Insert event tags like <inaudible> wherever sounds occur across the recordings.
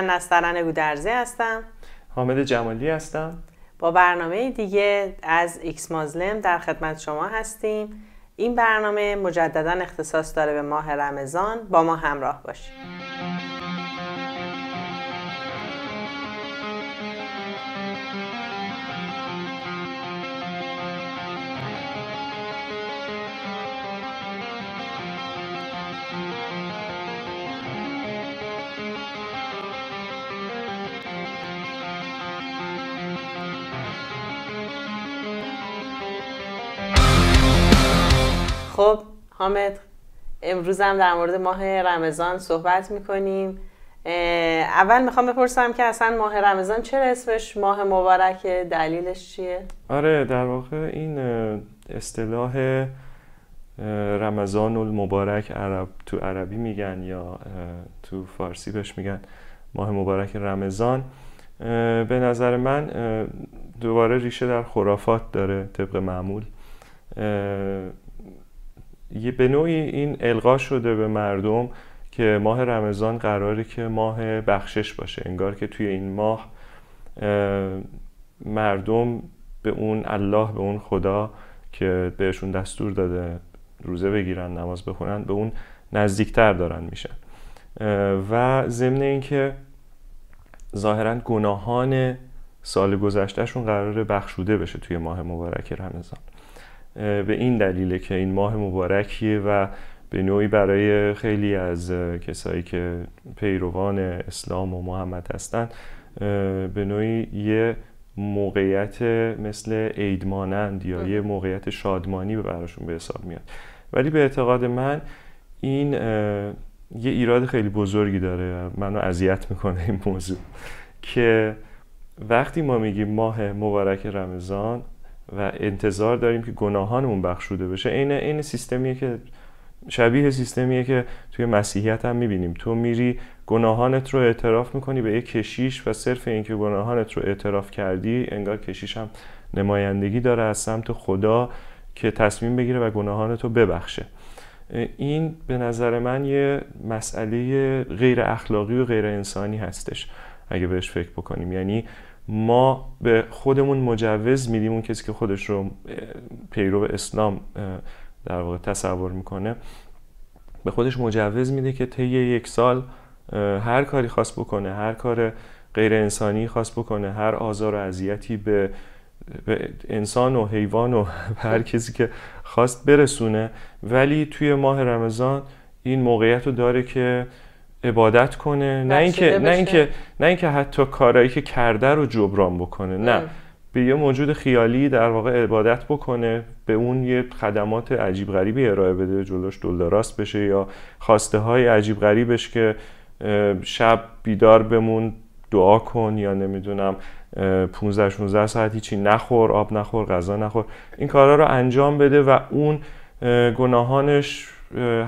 من نسترن گودرزی هستم حامد جمالی هستم با برنامه دیگه از ایکس مازلم در خدمت شما هستیم این برنامه مجددا اختصاص داره به ماه رمضان با ما همراه باشید حامد امروز هم در مورد ماه رمضان صحبت میکنیم اول میخوام بپرسم که اصلا ماه رمضان چه اسمش ماه مبارکه دلیلش چیه؟ آره در واقع این اصطلاح رمضان المبارک عرب تو عربی میگن یا تو فارسی بهش میگن ماه مبارک رمضان به نظر من دوباره ریشه در خرافات داره طبق معمول یه به نوعی این القا شده به مردم که ماه رمضان قراره که ماه بخشش باشه انگار که توی این ماه مردم به اون الله به اون خدا که بهشون دستور داده روزه بگیرن نماز بخونن به اون نزدیکتر دارن میشن و ضمن اینکه ظاهرا گناهان سال گذشتهشون قراره بخشوده بشه توی ماه مبارک رمضان به این دلیله که این ماه مبارکیه و به نوعی برای خیلی از کسایی که پیروان اسلام و محمد هستند به نوعی یه موقعیت مثل عیدمانند یا یه موقعیت شادمانی براشون به حساب میاد ولی به اعتقاد من این یه ایراد خیلی بزرگی داره منو اذیت میکنه این موضوع که وقتی ما میگیم ماه مبارک رمضان و انتظار داریم که گناهانمون بخشوده بشه عین عین سیستمیه که شبیه سیستمیه که توی مسیحیت هم میبینیم تو میری گناهانت رو اعتراف میکنی به یک کشیش و صرف اینکه گناهانت رو اعتراف کردی انگار کشیش هم نمایندگی داره از سمت خدا که تصمیم بگیره و گناهانت رو ببخشه این به نظر من یه مسئله غیر اخلاقی و غیر انسانی هستش اگه بهش فکر بکنیم یعنی ما به خودمون مجوز میدیم اون کسی که خودش رو پیرو اسلام در واقع تصور میکنه به خودش مجوز میده که طی یک سال هر کاری خواست بکنه هر کار غیر انسانی خواست بکنه هر آزار و اذیتی به،, انسان و حیوان و <laughs> هر کسی که خواست برسونه ولی توی ماه رمضان این موقعیت رو داره که عبادت کنه نه اینکه نه اینکه نه اینکه حتی کارایی که کرده رو جبران بکنه نه به یه موجود خیالی در واقع عبادت بکنه به اون یه خدمات عجیب غریبی ارائه بده جلوش دلداراست بشه یا خواسته های عجیب غریبش که شب بیدار بمون دعا کن یا نمیدونم 15 16 ساعت هیچی نخور آب نخور غذا نخور این کارا رو انجام بده و اون گناهانش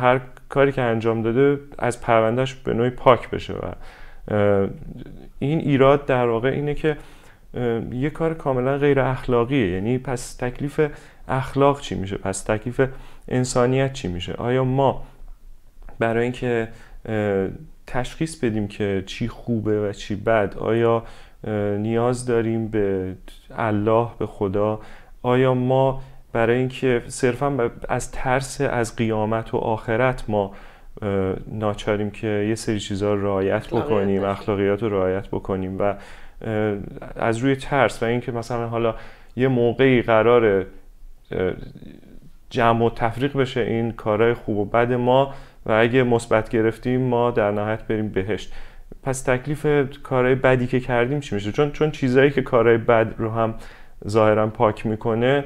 هر کاری که انجام داده از پروندهش به نوعی پاک بشه و این ایراد در واقع اینه که یه کار کاملا غیر اخلاقیه یعنی پس تکلیف اخلاق چی میشه پس تکلیف انسانیت چی میشه آیا ما برای اینکه تشخیص بدیم که چی خوبه و چی بد آیا نیاز داریم به الله به خدا آیا ما برای اینکه صرفا از ترس از قیامت و آخرت ما ناچاریم که یه سری چیزها رو رعایت بکنیم اخلاقیات رو رعایت بکنیم و از روی ترس و اینکه مثلا حالا یه موقعی قرار جمع و تفریق بشه این کارهای خوب و بد ما و اگه مثبت گرفتیم ما در نهایت بریم بهشت پس تکلیف کارهای بدی که کردیم چی میشه چون چون چیزایی که کارهای بد رو هم ظاهرا پاک میکنه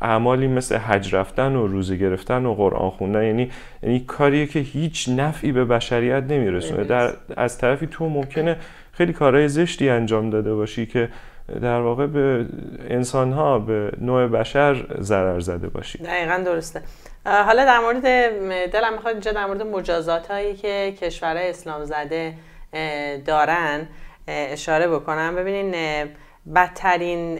اعمالی مثل حج رفتن و روزه گرفتن و قرآن خوندن یعنی یعنی کاریه که هیچ نفعی به بشریت نمیرسونه در از طرفی تو ممکنه خیلی کارهای زشتی انجام داده باشی که در واقع به انسان ها به نوع بشر ضرر زده باشی دقیقا درسته حالا در مورد دلم میخواد اینجا در مورد مجازات هایی که کشورهای اسلام زده دارن اشاره بکنم ببینین بدترین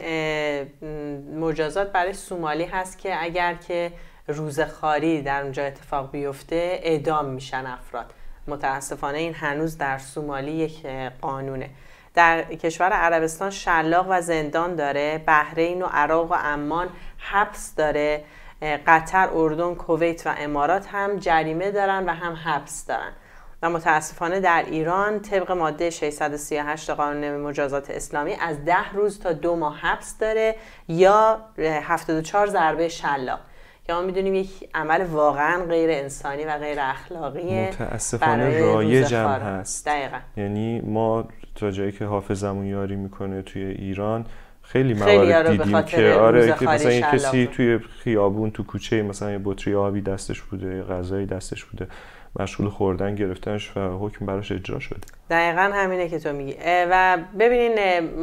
مجازات برای سومالی هست که اگر که روزخاری در اونجا اتفاق بیفته اعدام میشن افراد متاسفانه این هنوز در سومالی یک قانونه در کشور عربستان شلاق و زندان داره بحرین و عراق و عمان حبس داره قطر، اردن، کویت و امارات هم جریمه دارن و هم حبس دارن و متاسفانه در ایران طبق ماده 638 قانون مجازات اسلامی از ده روز تا دو ماه حبس داره یا 74 ضربه شلاق که ما میدونیم یک عمل واقعا غیر انسانی و غیر اخلاقیه متاسفانه رایج هم هست دقیقا. یعنی ما تا جایی که حافظمون یاری میکنه توی ایران خیلی موارد آره، دیدیم که آره که مثلا یه کسی توی خیابون تو کوچه مثلا یه بطری آبی دستش بوده غذایی دستش بوده مشغول خوردن گرفتنش و حکم براش اجرا شده دقیقا همینه که تو میگی و ببینین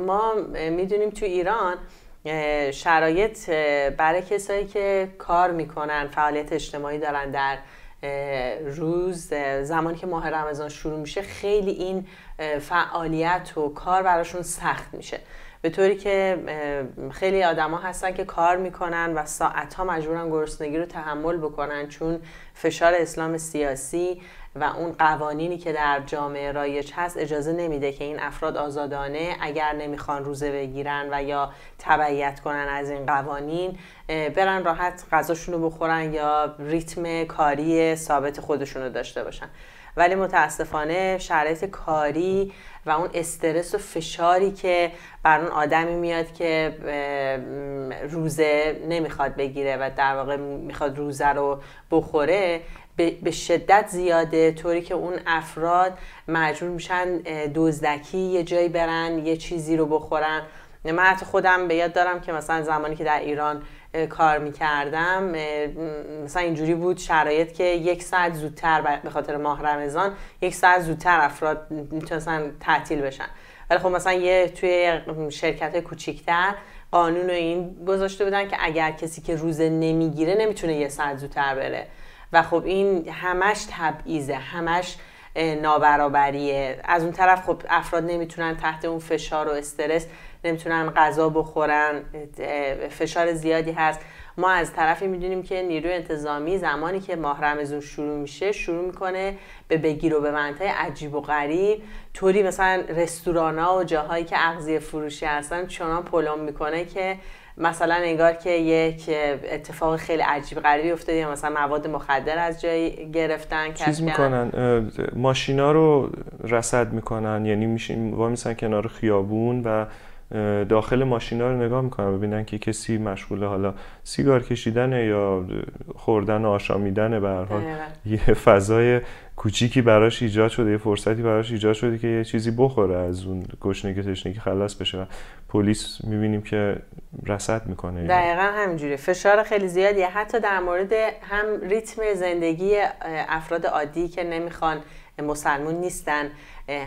ما میدونیم تو ایران شرایط برای کسایی که کار میکنن فعالیت اجتماعی دارن در روز زمانی که ماه رمضان شروع میشه خیلی این فعالیت و کار براشون سخت میشه به طوری که خیلی آدما هستن که کار میکنن و ساعت ها مجبورن گرسنگی رو تحمل بکنن چون فشار اسلام سیاسی و اون قوانینی که در جامعه رایج هست اجازه نمیده که این افراد آزادانه اگر نمیخوان روزه بگیرن و یا تبعیت کنن از این قوانین برن راحت غذاشون رو بخورن یا ریتم کاری ثابت خودشون رو داشته باشن ولی متاسفانه شرایط کاری و اون استرس و فشاری که بر اون آدمی میاد که روزه نمیخواد بگیره و در واقع میخواد روزه رو بخوره به شدت زیاده طوری که اون افراد مجبور میشن دزدکی یه جایی برن یه چیزی رو بخورن من حتی خودم به یاد دارم که مثلا زمانی که در ایران کار میکردم مثلا اینجوری بود شرایط که یک ساعت زودتر به خاطر ماه رمضان یک ساعت زودتر افراد میتونستن تعطیل بشن ولی خب مثلا یه توی شرکت کوچیکتر قانون این گذاشته بودن که اگر کسی که روزه نمیگیره نمیتونه یه ساعت زودتر بره و خب این همش تبعیزه همش نابرابریه از اون طرف خب افراد نمیتونن تحت اون فشار و استرس نمیتونن غذا بخورن فشار زیادی هست ما از طرفی میدونیم که نیروی انتظامی زمانی که ماه رمزون شروع میشه شروع میکنه به بگیر و به منطقه عجیب و غریب طوری مثلا رستورانا و جاهایی که اغذیه فروشی هستن چنان پلم میکنه که مثلا انگار که یک اتفاق خیلی عجیب غریبی افتاده یا مثلا مواد مخدر از جایی گرفتن چیز میکنن ماشینا رو رسد میکنن یعنی میشین وا میسن کنار خیابون و داخل ماشینا رو نگاه میکنن ببینن که کسی مشغول حالا سیگار کشیدن یا خوردن و آشامیدن به هر حال یه فضای کوچیکی براش ایجاد شده یه فرصتی براش ایجاد شده که یه چیزی بخوره از اون گشنگی تشنگی خلاص بشه و پلیس میبینیم که رصد میکنه دقیقا همینجوری فشار خیلی زیادیه حتی در مورد هم ریتم زندگی افراد عادی که نمیخوان مسلمون نیستن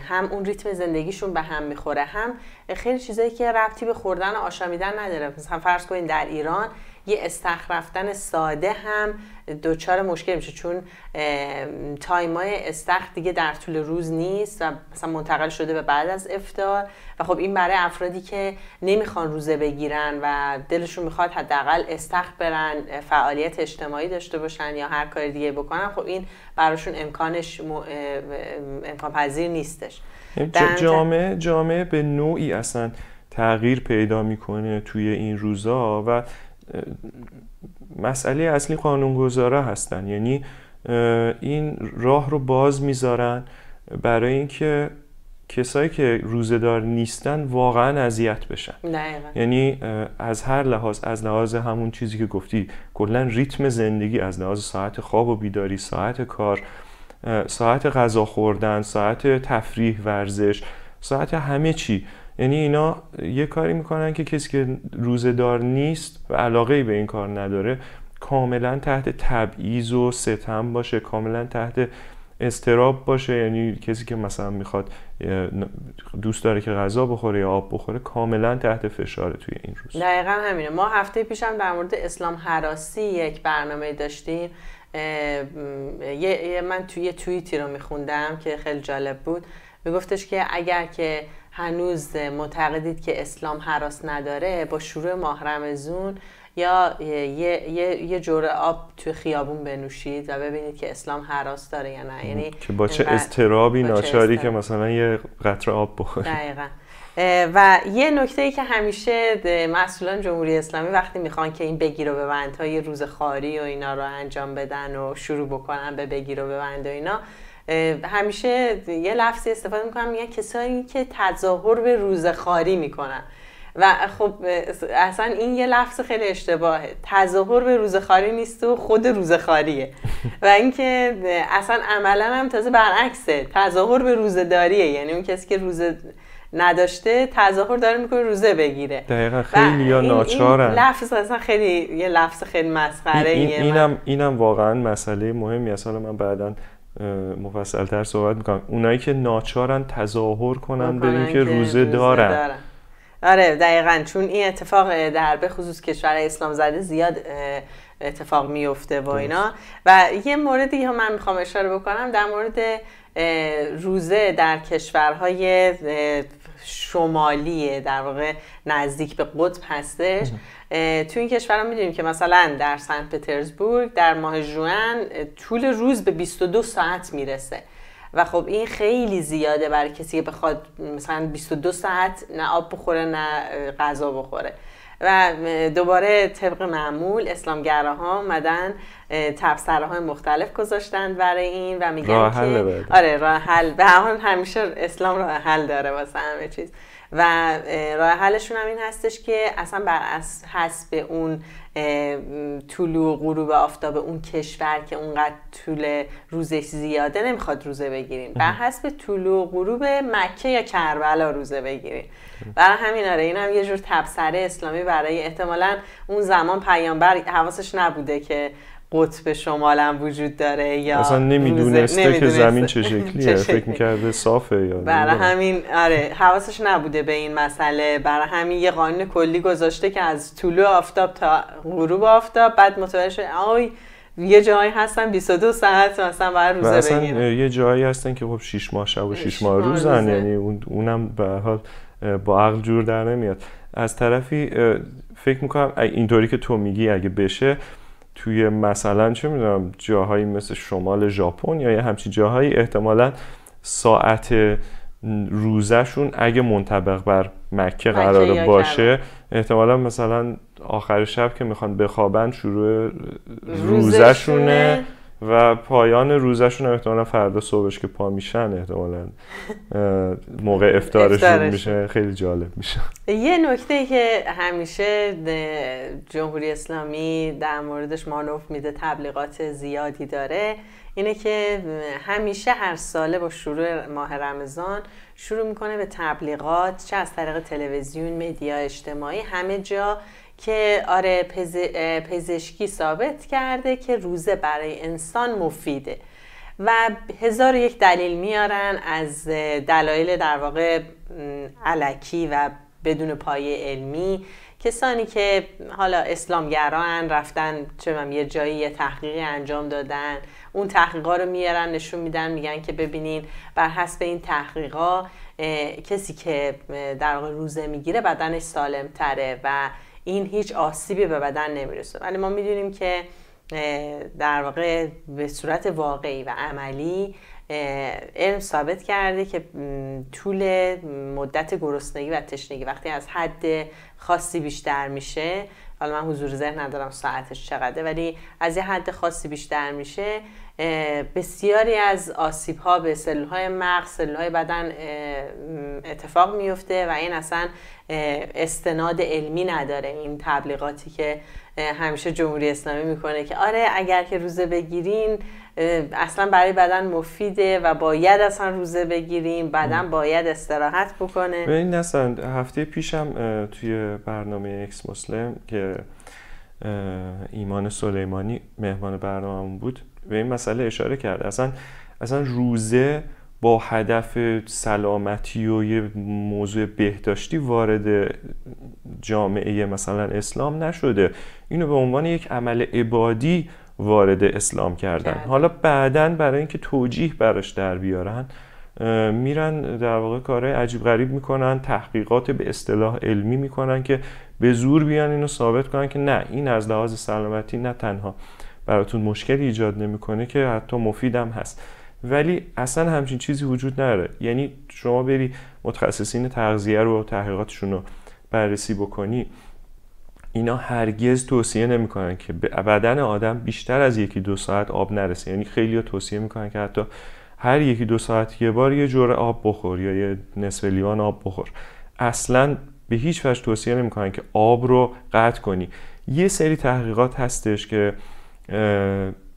هم اون ریتم زندگیشون به هم میخوره هم خیلی چیزایی که ربطی به خوردن و آشامیدن نداره مثلا فرض کنید در ایران یه استخرفتن رفتن ساده هم دوچار مشکل میشه چون تایمای استخ دیگه در طول روز نیست و مثلا منتقل شده به بعد از افتار و خب این برای افرادی که نمیخوان روزه بگیرن و دلشون میخواد حداقل استخ برن فعالیت اجتماعی داشته باشن یا هر کار دیگه بکنن خب این براشون امکانش امکان پذیر نیستش خب، جامعه جامعه به نوعی اصلا تغییر پیدا میکنه توی این روزا و مسئله اصلی قانونگذارا هستن یعنی این راه رو باز میذارن برای اینکه کسایی که روزدار نیستن واقعا اذیت بشن یعنی از هر لحاظ از لحاظ همون چیزی که گفتی کلا ریتم زندگی از لحاظ ساعت خواب و بیداری ساعت کار ساعت غذا خوردن ساعت تفریح ورزش ساعت همه چی یعنی اینا یه کاری میکنن که کسی که روزدار نیست و علاقه به این کار نداره کاملا تحت تبعیض و ستم باشه کاملا تحت استراب باشه یعنی کسی که مثلا میخواد دوست داره که غذا بخوره یا آب بخوره کاملا تحت فشاره توی این روز دقیقا همینه ما هفته پیشم هم در مورد اسلام حراسی یک برنامه داشتیم من توی توییتی رو میخوندم که خیلی جالب بود میگفتش که اگر که هنوز معتقدید که اسلام حراس نداره با شروع ماه رمزون یا یه, یه،, یه جوره آب توی خیابون بنوشید و ببینید که اسلام حراس داره یا نه یعنی که با چه استرابی ناچاری که مثلا یه قطر آب بخورید دقیقا و یه نکته ای که همیشه مسئولان جمهوری اسلامی وقتی میخوان که این بگیر و ببند های روز خاری و اینا رو انجام بدن و شروع بکنن به بگیر و ببند و اینا همیشه یه لفظی استفاده میکنم میگن کسایی که تظاهر به روزخاری میکنن و خب اصلا این یه لفظ خیلی اشتباهه تظاهر به روزخاری نیست و خود روزخاریه <laughs> و اینکه اصلا عملا هم تازه برعکسه تظاهر به روزداریه یعنی اون کسی که روز نداشته تظاهر داره میکنه روزه بگیره دقیقا خیلی یا ناچاره این لفظ اصلا خیلی یه لفظ خیلی مسخره این اینم اینم واقعا مسئله مهمی اصلا من بعدا مفصلتر صحبت میکنم اونایی که ناچارن تظاهر کنن به اینکه روزه, دارن. آره دقیقا چون این اتفاق در به خصوص کشور اسلام زده زیاد اتفاق میفته و اینا و یه موردی ها من میخوام اشاره بکنم در مورد روزه در کشورهای شمالیه در واقع نزدیک به قطب هستش تو این کشور رو میدونیم که مثلا در سن پترزبورگ در ماه جوان طول روز به 22 ساعت میرسه و خب این خیلی زیاده برای کسی که بخواد مثلا 22 ساعت نه آب بخوره نه غذا بخوره و دوباره طبق معمول ها مدن تفسره های مختلف گذاشتن برای این و میگن که آره راه حل به همیشه اسلام راه حل داره واسه همه چیز و راه حلشون هم این هستش که اصلا بر حسب اون طول و غروب آفتاب اون کشور که اونقدر طول روزش زیاده نمیخواد روزه بگیریم بر حسب طول و غروب مکه یا کربلا روزه بگیریم برای همین آره این هم یه جور تبصره اسلامی برای احتمالا اون زمان پیامبر حواسش نبوده که قطب شمالم وجود داره یا اصلا نمیدونسته نمی که زمین چه شکلیه <laughs> فکر میکرده صافه یا برای همین آره حواسش نبوده به این مسئله برای همین یه قانون کلی گذاشته که از طلوع آفتاب تا غروب آفتاب بعد متوجه شده آی یه جایی هستن 22 ساعت مثلا بعد روزه اصلا بگیرن یه جایی هستن که خب 6 ماه شب و 6 ماه روزن یعنی اونم به حال با عقل جور در نمیاد از طرفی فکر میکنم اینطوری که تو میگی اگه بشه توی مثلا چه میدونم جاهایی مثل شمال ژاپن یا یه همچین جاهایی احتمالا ساعت روزشون اگه منطبق بر مکه قرار باشه احتمالا مثلا آخر شب که میخوان بخوابن شروع روزشونه و پایان روزشون احتمالا فردا صبحش که پا میشن احتمالا موقع افتارشون میشه خیلی جالب میشه یه نکته که همیشه جمهوری اسلامی در موردش مانوف میده تبلیغات زیادی داره اینه که همیشه هر ساله با شروع ماه رمضان شروع میکنه به تبلیغات چه از طریق تلویزیون مدیا اجتماعی همه جا که آره پزشکی ثابت کرده که روزه برای انسان مفیده و هزار یک دلیل میارن از دلایل در واقع علکی و بدون پایه علمی کسانی که حالا اسلامگران رفتن چه یه جایی یه تحقیقی انجام دادن اون تحقیقا رو میارن نشون میدن میگن که ببینین بر حسب این تحقیقا کسی که در واقع روزه میگیره بدنش سالم تره و این هیچ آسیبی به بدن نمیرسه ولی ما میدونیم که در واقع به صورت واقعی و عملی علم ثابت کرده که طول مدت گرسنگی و تشنگی وقتی از حد خاصی بیشتر میشه حالا من حضور ذهن ندارم ساعتش چقدره ولی از یه حد خاصی بیشتر میشه بسیاری از آسیب ها به سلول های مغز های بدن اتفاق میفته و این اصلا استناد علمی نداره این تبلیغاتی که همیشه جمهوری اسلامی میکنه که آره اگر که روزه بگیرین اصلا برای بدن مفیده و باید اصلا روزه بگیریم بدن باید استراحت بکنه این اصلا هفته پیشم توی برنامه اکس مسلم که ایمان سلیمانی مهمان برنامه بود به این مسئله اشاره کرده اصلا اصلا روزه با هدف سلامتی و یه موضوع بهداشتی وارد جامعه مثلا اسلام نشده اینو به عنوان یک عمل عبادی وارد اسلام کردن حالا بعدا برای اینکه توجیه براش در بیارن میرن در واقع کارهای عجیب غریب میکنن تحقیقات به اصطلاح علمی میکنن که به زور بیان اینو ثابت کنن که نه این از لحاظ سلامتی نه تنها براتون مشکلی ایجاد نمیکنه که حتی مفیدم هست ولی اصلا همچین چیزی وجود نداره یعنی شما بری متخصصین تغذیه رو تحقیقاتشون رو بررسی بکنی اینا هرگز توصیه نمیکنن که به بدن آدم بیشتر از یکی دو ساعت آب نرسه یعنی خیلی توصیه میکنن که حتی هر یکی دو ساعت یه بار یه جور آب بخور یا یه نصف لیوان آب بخور اصلا به هیچ وجه توصیه نمیکنن که آب رو قطع کنی یه سری تحقیقات هستش که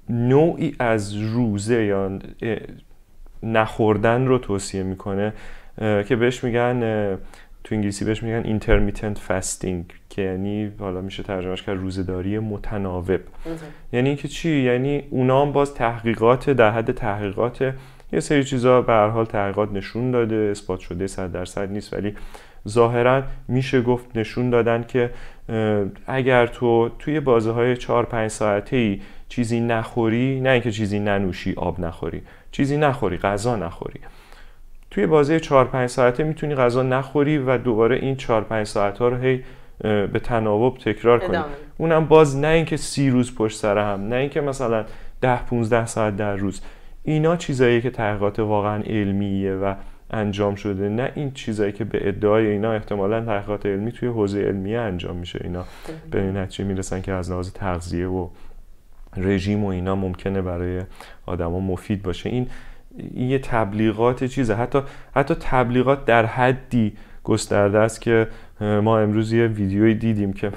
نوعی از روزه یا نخوردن رو توصیه میکنه که بهش میگن تو انگلیسی بهش میگن intermittent fasting که یعنی حالا میشه ترجمهش کرد روزداری متناوب یعنی اینکه چی یعنی اونا هم باز تحقیقات در حد تحقیقات یه سری چیزا به هر حال تحقیقات نشون داده اثبات شده صد درصد نیست ولی ظاهرا میشه گفت نشون دادن که اگر تو توی بازه های 4 5 ساعته ای چیزی نخوری نه اینکه چیزی ننوشی آب نخوری چیزی نخوری غذا نخوری توی بازه 4 5 ساعته میتونی غذا نخوری و دوباره این 4 5 ساعت ها رو هی به تناوب تکرار کنی اونم باز نه اینکه سی روز پشت سر هم نه اینکه مثلا 10 15 ساعت در روز اینا چیزاییه که تحقیقات واقعا علمیه و انجام شده نه این چیزایی که به ادعای اینا احتمالا تحقیقات علمی توی حوزه علمیه انجام میشه اینا بله. به این نتیجه میرسن که از لحاظ تغذیه و رژیم و اینا ممکنه برای آدما مفید باشه این یه تبلیغات چیزه حتی حتی تبلیغات در حدی گسترده است که ما امروز یه ویدیویی دیدیم که <laughs>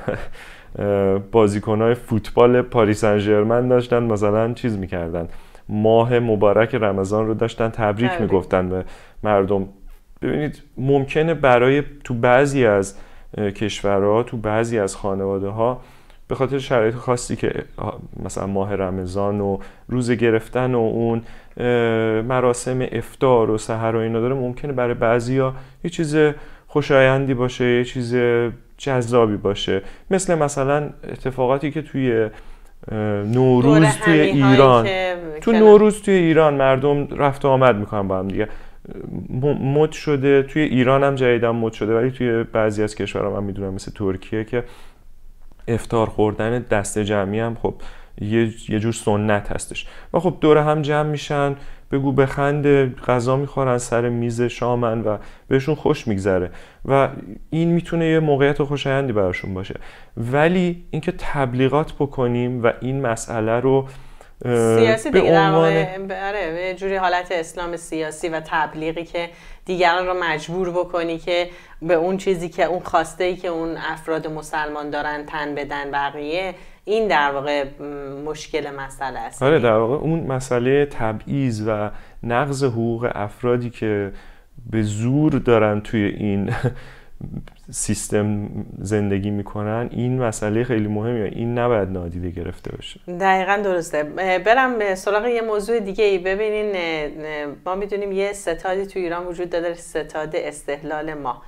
بازیکنهای فوتبال پاریس انجرمن داشتن مثلا چیز میکردن ماه مبارک رمضان رو داشتن تبریک میگفتن به مردم ببینید ممکنه برای تو بعضی از کشورها تو بعضی از خانواده ها به خاطر شرایط خاصی که مثلا ماه رمضان و روز گرفتن و اون مراسم افتار و سحر و اینا داره ممکنه برای ها یه چیز خوشایندی باشه یه چیز جذابی باشه مثل مثلا اتفاقاتی که توی نوروز توی ایران تو نوروز توی ایران مردم رفت و آمد میکنن با هم دیگه مد شده توی ایران هم جدیدا مد شده ولی توی بعضی از کشورها من میدونم مثل ترکیه که افتار خوردن دست جمعی هم خب یه جور سنت هستش و خب دور هم جمع میشن بگو بخند غذا میخورن سر میز شامن و بهشون خوش میگذره و این میتونه یه موقعیت خوشایندی براشون باشه ولی اینکه تبلیغات بکنیم و این مسئله رو سیاسی به دیگه عنوان... آره جوری حالت اسلام سیاسی و تبلیغی که دیگران رو مجبور بکنی که به اون چیزی که اون خواسته ای که اون افراد مسلمان دارن تن بدن بقیه این در واقع مشکل مسئله است آره در یعنی واقع اون مسئله تبعیض و نقض حقوق افرادی که به زور دارن توی این سیستم زندگی میکنن این مسئله خیلی مهمه این نباید نادیده گرفته بشه دقیقا درسته برم به سراغ یه موضوع دیگه ای ببینین ما میدونیم یه ستادی تو ایران وجود داره ستاد استحلال ما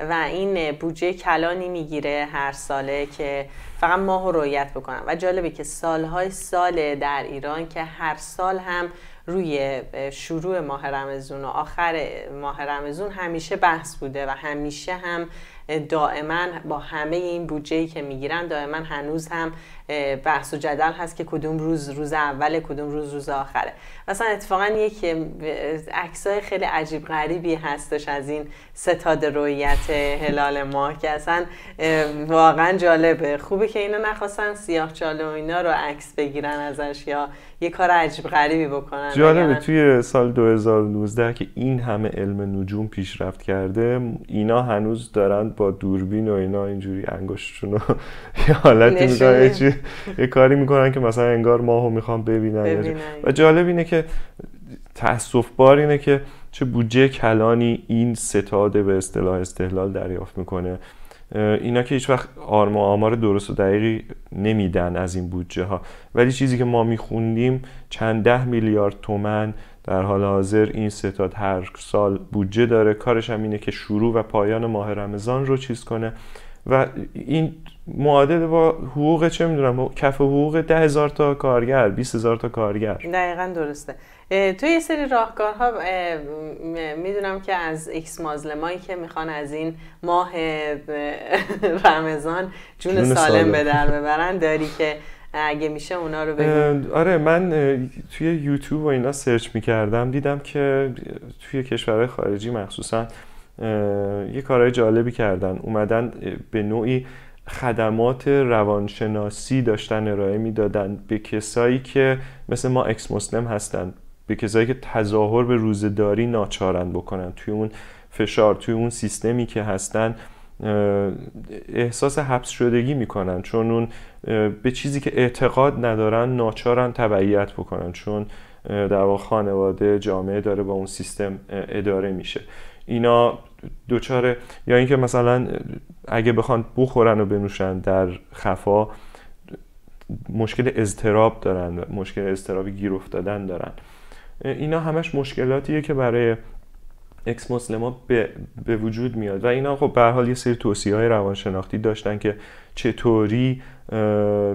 و این بودجه کلانی میگیره هر ساله که فقط ماه رو رویت بکنم و جالبه که سالهای سال در ایران که هر سال هم روی شروع ماه رمزون و آخر ماه رمزون همیشه بحث بوده و همیشه هم دائما با همه این بودجه که میگیرن دائما هنوز هم بحث و جدل هست که کدوم روز روز اول کدوم روز روز آخره مثلا اتفاقا یک عکسای خیلی عجیب غریبی هستش از این ستاد رویت هلال ماه که اصلا واقعا جالبه خوبه که اینا نخواستن سیاه چاله و اینا رو عکس بگیرن ازش یا یه کار عجیب غریبی بکنن جالبه توی سال 2019 که این همه علم نجوم پیشرفت کرده اینا هنوز دارن با دوربین و اینا اینجوری انگشتشون رو <laughs> یه حالتی میکنن یه کاری میکنن که مثلا انگار ماهو میخوام ببینن و جالب اینه که تأسف اینه که چه بودجه کلانی این ستاده به اصطلاح استحلال دریافت میکنه اینا که هیچ وقت آرم و آمار درست و دقیقی نمیدن از این بودجه ها ولی چیزی که ما میخوندیم چند ده میلیارد تومن در حال حاضر این ستاد هر سال بودجه داره کارش هم اینه که شروع و پایان ماه رمضان رو چیز کنه و این معادل با حقوق چه میدونم کف حقوق ده هزار تا کارگر بیست هزار تا کارگر دقیقا درسته تو یه سری راهکارها میدونم که از اکس مازلمایی که میخوان از این ماه <laughs> رمضان جون, سالم, سالم به در ببرن داری که اگه میشه اونا رو بگم. آره من توی یوتیوب و اینا سرچ میکردم دیدم که توی کشورهای خارجی مخصوصا یه کارهای جالبی کردن اومدن به نوعی خدمات روانشناسی داشتن ارائه میدادن به کسایی که مثل ما اکس مسلم هستن به کسایی که تظاهر به روزداری ناچارن بکنن توی اون فشار توی اون سیستمی که هستن احساس حبس شدگی میکنن چون اون به چیزی که اعتقاد ندارن ناچارن تبعیت بکنن چون در واقع خانواده جامعه داره با اون سیستم اداره میشه اینا دوچاره یا اینکه مثلا اگه بخوان بخورن و بنوشن در خفا مشکل اضطراب دارن مشکل اضطرابی گیر افتادن دارن اینا همش مشکلاتیه که برای اکس مسلما به،, به, وجود میاد و اینا خب به حال یه سری توصیه های روانشناختی داشتن که چطوری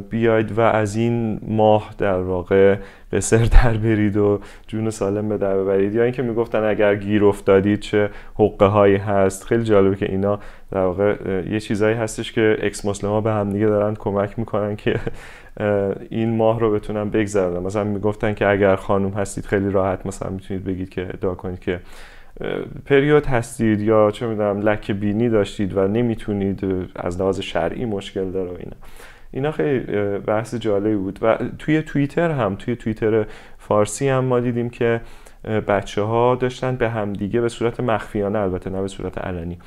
بیاید و از این ماه در واقع به سر در برید و جون سالم به در ببرید یا اینکه میگفتن اگر گیر افتادید چه حقه هایی هست خیلی جالبه که اینا در واقع یه چیزایی هستش که اکس مسلما به هم دیگه دارن کمک میکنن که این ماه رو بتونن از مثلا میگفتن که اگر خانم هستید خیلی راحت مثلا میتونید بگید که ادعا کنید که پریود هستید یا چه میدونم لک بینی داشتید و نمیتونید از لحاظ شرعی مشکل داره و اینا اینا خیلی بحث جالبی بود و توی توییتر هم توی توییتر فارسی هم ما دیدیم که بچه ها داشتن به همدیگه به صورت مخفیانه البته نه به صورت علنی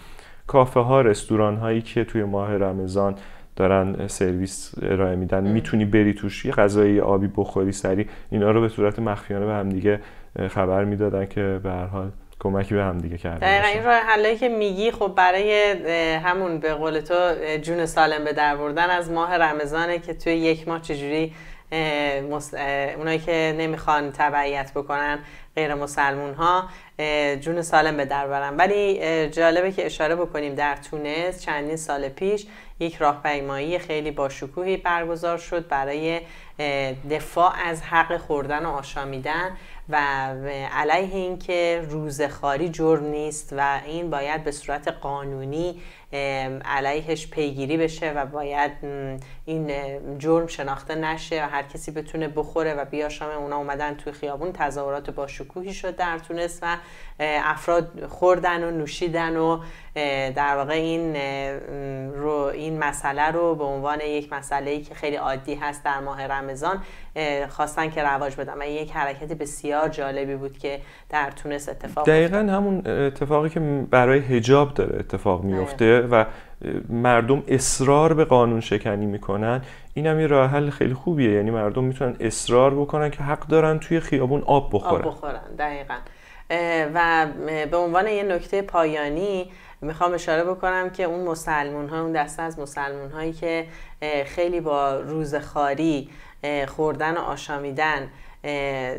کافه ها رستوران هایی که توی ماه رمضان دارن سرویس ارائه میدن میتونی بری توش یه غذای آبی بخوری سری اینا رو به صورت مخفیانه به همدیگه خبر میدادن که به هر حال کمکی به هم دیگه کرده دقیقا این راه حلایی که میگی خب برای همون به قول تو جون سالم به در بردن از ماه رمضانه که توی یک ماه چجوری اونایی که نمیخوان تبعیت بکنن غیر مسلمون ها جون سالم به در برن ولی جالبه که اشاره بکنیم در تونس چندین سال پیش یک راهپیمایی خیلی باشکوهی برگزار شد برای دفاع از حق خوردن و آشامیدن و علیه اینکه روزخاری جرم نیست و این باید به صورت قانونی علیهش پیگیری بشه و باید این جرم شناخته نشه و هر کسی بتونه بخوره و بیا شام اونا اومدن توی خیابون تظاهرات با شکوهی شد در تونس و افراد خوردن و نوشیدن و در واقع این رو این مسئله رو به عنوان یک مسئله ای که خیلی عادی هست در ماه رمضان خواستن که رواج بدم و یک حرکت بسیار جالبی بود که در تونس اتفاق دقیقا همون اتفاقی که برای هجاب داره اتفاق بله. میفته و مردم اصرار به قانون شکنی میکنن این هم یه راه حل خیلی خوبیه یعنی مردم میتونن اصرار بکنن که حق دارن توی خیابون آب بخورن آب بخورن دقیقا و به عنوان یه نکته پایانی میخوام اشاره بکنم که اون مسلمون ها اون دسته از مسلمون هایی که خیلی با روزخاری خوردن و آشامیدن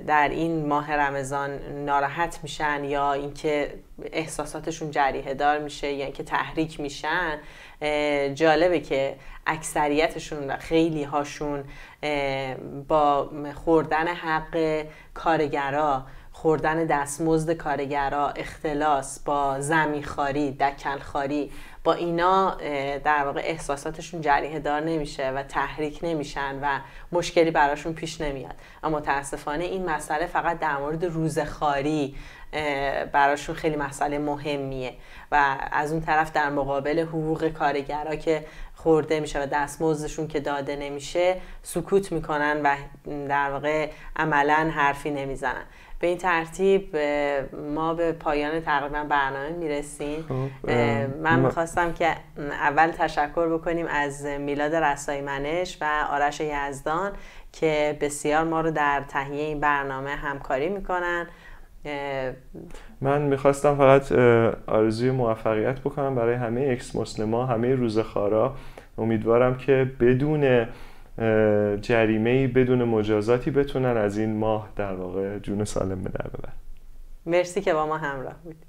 در این ماه رمضان ناراحت میشن یا اینکه احساساتشون جریه دار میشه یا اینکه تحریک میشن جالبه که اکثریتشون خیلی هاشون با خوردن حق کارگرا خوردن دستمزد کارگرا اختلاس با زمیخاری دکلخاری با اینا در واقع احساساتشون جریه دار نمیشه و تحریک نمیشن و مشکلی براشون پیش نمیاد اما متاسفانه این مسئله فقط در مورد روزخاری براشون خیلی مسئله مهمیه و از اون طرف در مقابل حقوق کارگرها که خورده میشه و دستمزدشون که داده نمیشه سکوت میکنن و در واقع عملا حرفی نمیزنن به این ترتیب ما به پایان تقریبا برنامه میرسیم خب، من میخواستم که اول تشکر بکنیم از میلاد رسای منش و آرش یزدان که بسیار ما رو در تهیه این برنامه همکاری میکنن من میخواستم فقط آرزوی موفقیت بکنم برای همه اکس مسلما همه روزخارا امیدوارم که بدون جریمه بدون مجازاتی بتونن از این ماه در واقع جون سالم به در ببرن مرسی که با ما همراه بودید